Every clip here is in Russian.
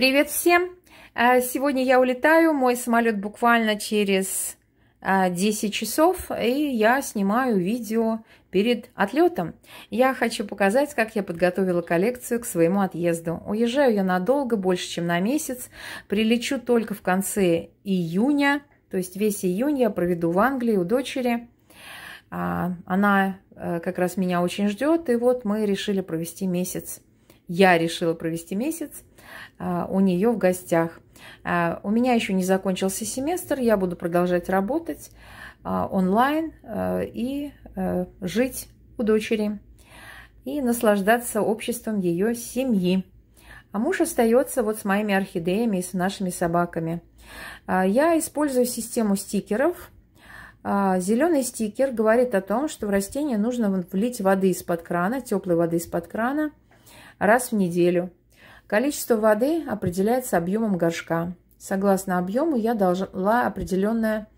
Привет всем! А, сегодня я улетаю, мой самолет буквально через 10 а, часов, и я снимаю видео перед отлетом. Я хочу показать, как я подготовила коллекцию к своему отъезду. Уезжаю я надолго, больше, чем на месяц. Прилечу только в конце июня, то есть весь июнь я проведу в Англии у дочери. А, она э, как раз меня очень ждет, и вот мы решили провести месяц. Я решила провести месяц Э, у нее в гостях. Э, у меня еще не закончился семестр, я буду продолжать работать э, онлайн и жить у дочери и наслаждаться обществом ее семьи. А муж остается вот с моими орхидеями и с нашими собаками. Я использую систему стикеров. Зеленый стикер говорит о том, что в растение нужно влить воды из-под крана, теплой воды из-под крана раз в неделю. Количество воды определяется объемом горшка. Согласно объему я должна определенное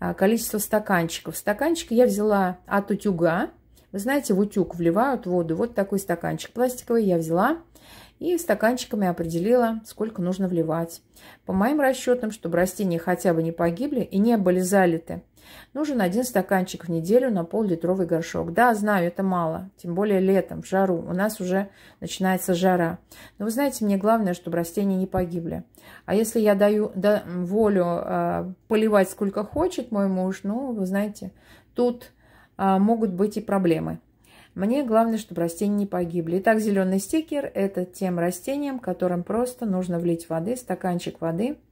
а, количество стаканчиков. Стаканчик я взяла от утюга. Вы знаете, в утюг вливают воду. Вот такой стаканчик пластиковый я взяла и стаканчиками определила, сколько нужно вливать. По моим расчетам, чтобы растения хотя бы не погибли и не были залиты Нужен один стаканчик в неделю на пол-литровый горшок. Да, знаю, это мало, тем более летом, в жару. У нас уже начинается жара. Но вы знаете, мне главное, чтобы растения не погибли. А если я даю да, волю э, поливать сколько хочет мой муж, ну, вы знаете, тут э, могут быть и проблемы. Мне главное, чтобы растения не погибли. Итак, зеленый стикер – это тем растениям, которым просто нужно влить воды, стаканчик воды –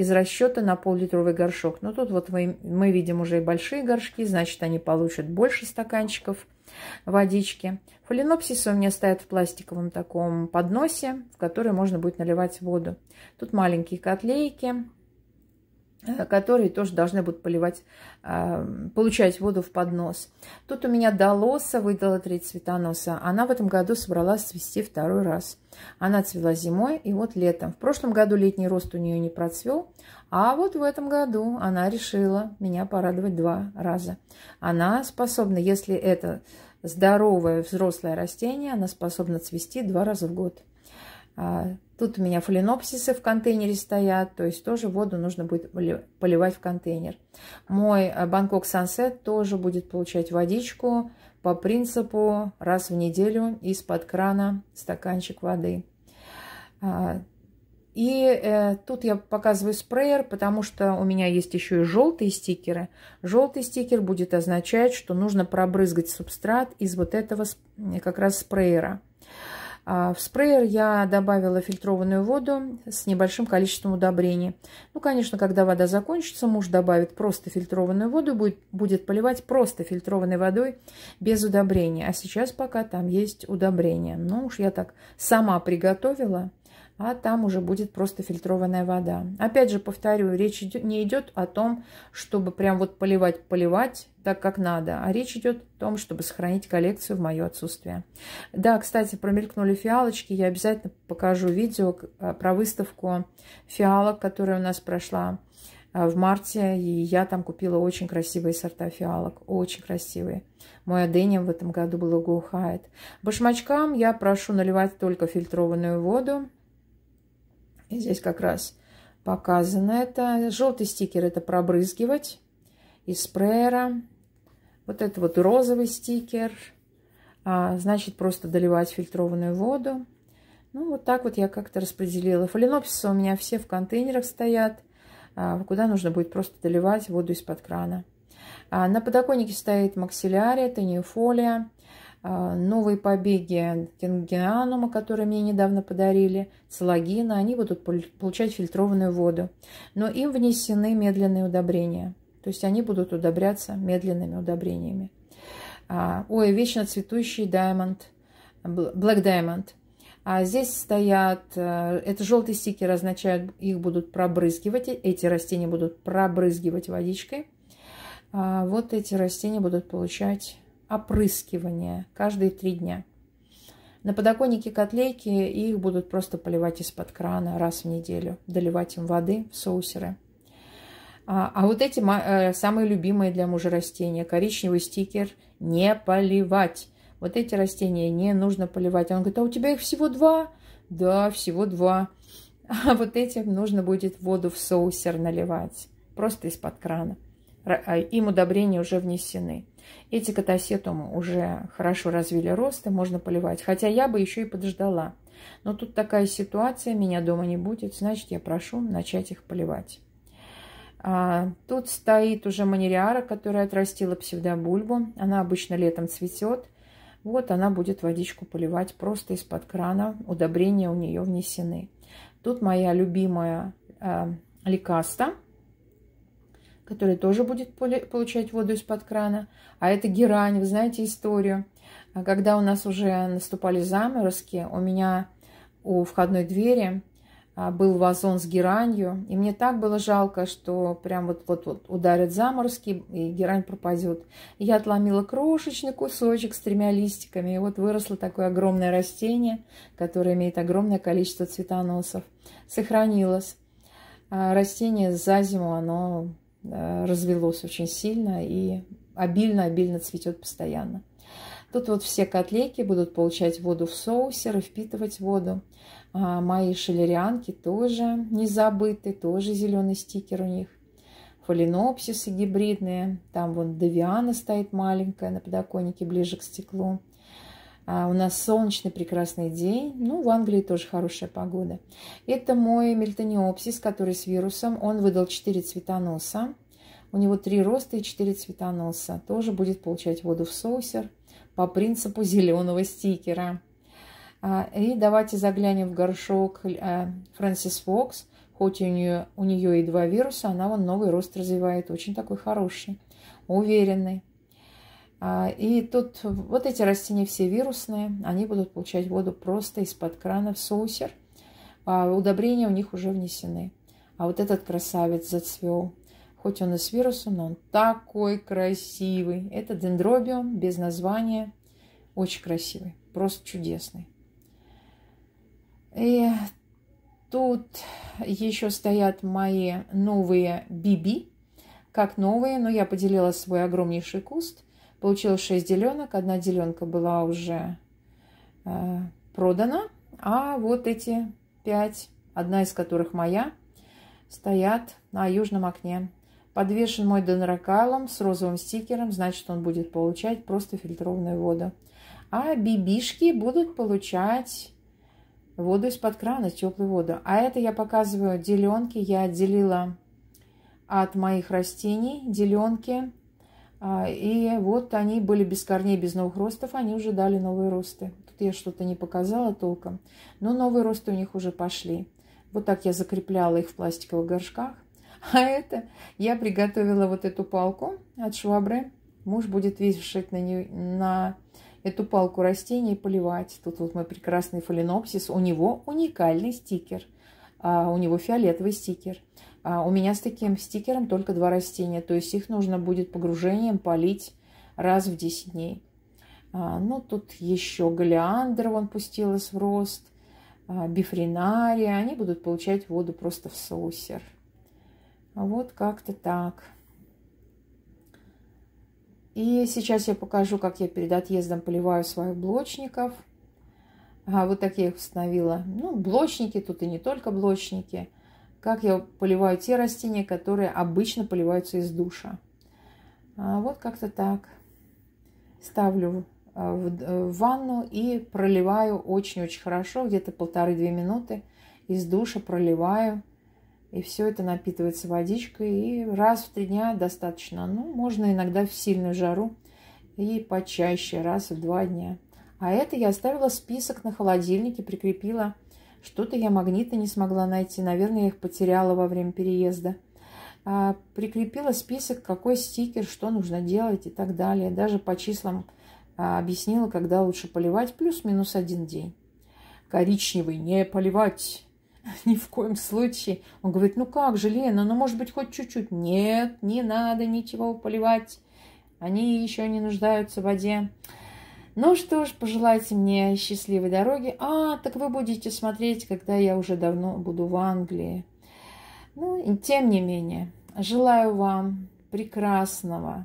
из расчета на пол-литровый горшок. Но ну, тут вот мы видим уже и большие горшки, значит, они получат больше стаканчиков водички. Фаленопсисы у меня стоят в пластиковом таком подносе, в который можно будет наливать воду. Тут маленькие котлейки, Э, которые тоже должны будут поливать, э, получать воду в поднос. Тут у меня Долоса выдала три цветоноса. Она в этом году собралась цвести второй раз. Она цвела зимой и вот летом. В прошлом году летний рост у нее не процвел, а вот в этом году она решила меня порадовать два раза. Она способна, если это здоровое взрослое растение, она способна цвести два раза в год. А, тут у меня фаленопсисы в контейнере стоят, то есть тоже воду нужно будет поливать в контейнер. Мой э, Бангкок Сансет тоже будет получать водичку по принципу раз в неделю из-под крана стаканчик воды. А, и э, тут я показываю спрейер, потому что у меня есть еще и желтые стикеры. Желтый стикер будет означать, что нужно пробрызгать субстрат из вот этого как раз спрейера. А, в спрейер я добавила фильтрованную воду с небольшим количеством удобрений. Ну, конечно, когда вода закончится, муж добавит просто фильтрованную воду, будет, будет поливать просто фильтрованной водой без удобрения. А сейчас пока там есть удобрение. Ну уж я так сама приготовила а там уже будет просто фильтрованная вода. Опять же, повторю, речь не идет о том, чтобы прям вот поливать-поливать так, как надо, а речь идет о том, чтобы сохранить коллекцию в мое отсутствие. Да, кстати, промелькнули фиалочки, я обязательно покажу видео а, про выставку фиалок, которая у нас прошла а, в марте, и я там купила очень красивые сорта фиалок, очень красивые. Мой аденем в этом году был благоухает. Башмачкам я прошу наливать только фильтрованную воду, и здесь как раз показано это. Желтый стикер – это пробрызгивать из спреера. Вот это вот розовый стикер. А, значит, просто доливать фильтрованную воду. Ну, вот так вот я как-то распределила. Фаленопсисы у меня все в контейнерах стоят, а, куда нужно будет просто доливать воду из-под крана. А, на подоконнике стоит максилярия, тониофолия. А, новые побеги кингианума, которые мне недавно подарили, целогина, они будут получать фильтрованную воду. Но им внесены медленные удобрения. То есть они будут удобряться медленными удобрениями. А, ой, вечно цветущий даймонд, Black Diamond. А здесь стоят, э, это желтые стикеры означают, их будут пробрызгивать, э, эти растения будут пробрызгивать водичкой. А вот эти растения будут получать опрыскивания каждые три дня. На подоконнике котлейки их будут просто поливать из-под крана раз в неделю, доливать им воды в соусеры. А, а вот эти э, самые любимые для мужа растения, коричневый стикер «Не поливать». Вот эти растения не нужно поливать. Он говорит, а у тебя их всего два? Да, всего два. А вот этим нужно будет воду в соусер наливать, просто из-под крана. А, им удобрения уже внесены. Эти катасетумы уже хорошо развили рост, и можно поливать. Хотя я бы еще и подождала. Но тут такая ситуация, меня дома не будет, значит, я прошу начать их поливать. А, тут стоит уже манириара, которая отрастила псевдобульбу. Она обычно летом цветет. Вот она будет водичку поливать просто из-под крана. Удобрения у нее внесены. Тут моя любимая а, лекаста – который тоже будет получать воду из-под крана. А это герань, вы знаете историю. А когда у нас уже наступали заморозки, у меня у входной двери а, был вазон с геранью, и мне так было жалко, что прям вот, вот, вот ударят заморозки, и герань пропадет. я отломила крошечный кусочек с тремя листиками, и вот выросло такое огромное растение, которое имеет огромное количество цветоносов. Сохранилось. А, растение за зиму, оно Э, развелось очень сильно и обильно-обильно цветет постоянно. Тут вот все котлейки будут получать воду в соусе, впитывать воду. А мои шелерианки тоже не забыты, тоже зеленый стикер у них. Фаленопсисы гибридные. Там вон девиана стоит маленькая на подоконнике, ближе к стеклу. А, у нас солнечный прекрасный день. Ну, в Англии тоже хорошая погода. Это мой мельтониопсис, который с вирусом. Он выдал 4 цветоноса. У него 3 роста и 4 цветоноса. Тоже будет получать воду в соусер по принципу зеленого стикера. А, и давайте заглянем в горшок э, Фрэнсис Фокс. Хоть у нее, у нее и два вируса, она вон новый рост развивает. Очень такой хороший, уверенный. А, и тут вот эти растения все вирусные, они будут получать воду просто из-под крана в соусер. А, удобрения у них уже внесены. А вот этот красавец зацвел. Хоть он и с вирусом, но он такой красивый. Это дендробиум без названия. Очень красивый, просто чудесный. И тут еще стоят мои новые биби. Как новые, но я поделила свой огромнейший куст – Получилось 6 деленок. Одна деленка была уже э, продана. А вот эти 5, одна из которых моя, стоят на южном окне. Подвешен мой донорокалом с розовым стикером, значит, он будет получать просто фильтрованную воду. А бибишки будут получать воду из-под крана, теплую воду. А это я показываю деленки. Я отделила от моих растений деленки а, и вот они были без корней, без новых ростов, они уже дали новые росты. Тут я что-то не показала толком, но новые росты у них уже пошли. Вот так я закрепляла их в пластиковых горшках. А это я приготовила вот эту палку от швабры. Муж будет вешать на, нее, на эту палку растения и поливать. Тут вот мой прекрасный фаленопсис. У него уникальный стикер – а, у него фиолетовый стикер. А, у меня с таким стикером только два растения, то есть их нужно будет погружением полить раз в 10 дней. А, ну, тут еще галиандр, он пустилась в рост, а, бифринария, они будут получать воду просто в соусер. Вот как-то так. И сейчас я покажу, как я перед отъездом поливаю своих блочников – вот так я их установила. Ну, блочники, тут и не только блочники. Как я поливаю те растения, которые обычно поливаются из душа. А, вот как-то так. Ставлю а, э, в ванну и проливаю очень-очень хорошо, где-то полторы-две минуты из душа проливаю. И все это напитывается водичкой. И раз в три дня достаточно. Ну, можно иногда в сильную жару и почаще, раз в два дня. А это я оставила список на холодильнике, прикрепила. Что-то я магниты не смогла найти. Наверное, я их потеряла во время переезда. А, прикрепила список, какой стикер, что нужно делать и так далее. Даже по числам а, объяснила, когда лучше поливать. Плюс-минус один день. Коричневый не поливать. Ни в коем случае. Он говорит, ну как же, Лена, ну может быть хоть чуть-чуть. Нет, не надо ничего поливать. Они еще не нуждаются в воде. Ну что ж, пожелайте мне счастливой дороги. А, так вы будете смотреть, когда я уже давно буду в Англии. Ну, и тем не менее, желаю вам прекрасного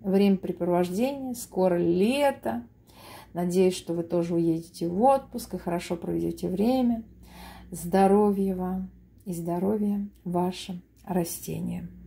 времяпрепровождения, скоро лето. Надеюсь, что вы тоже уедете в отпуск и хорошо проведете время. Здоровья вам и здоровья вашим растениям.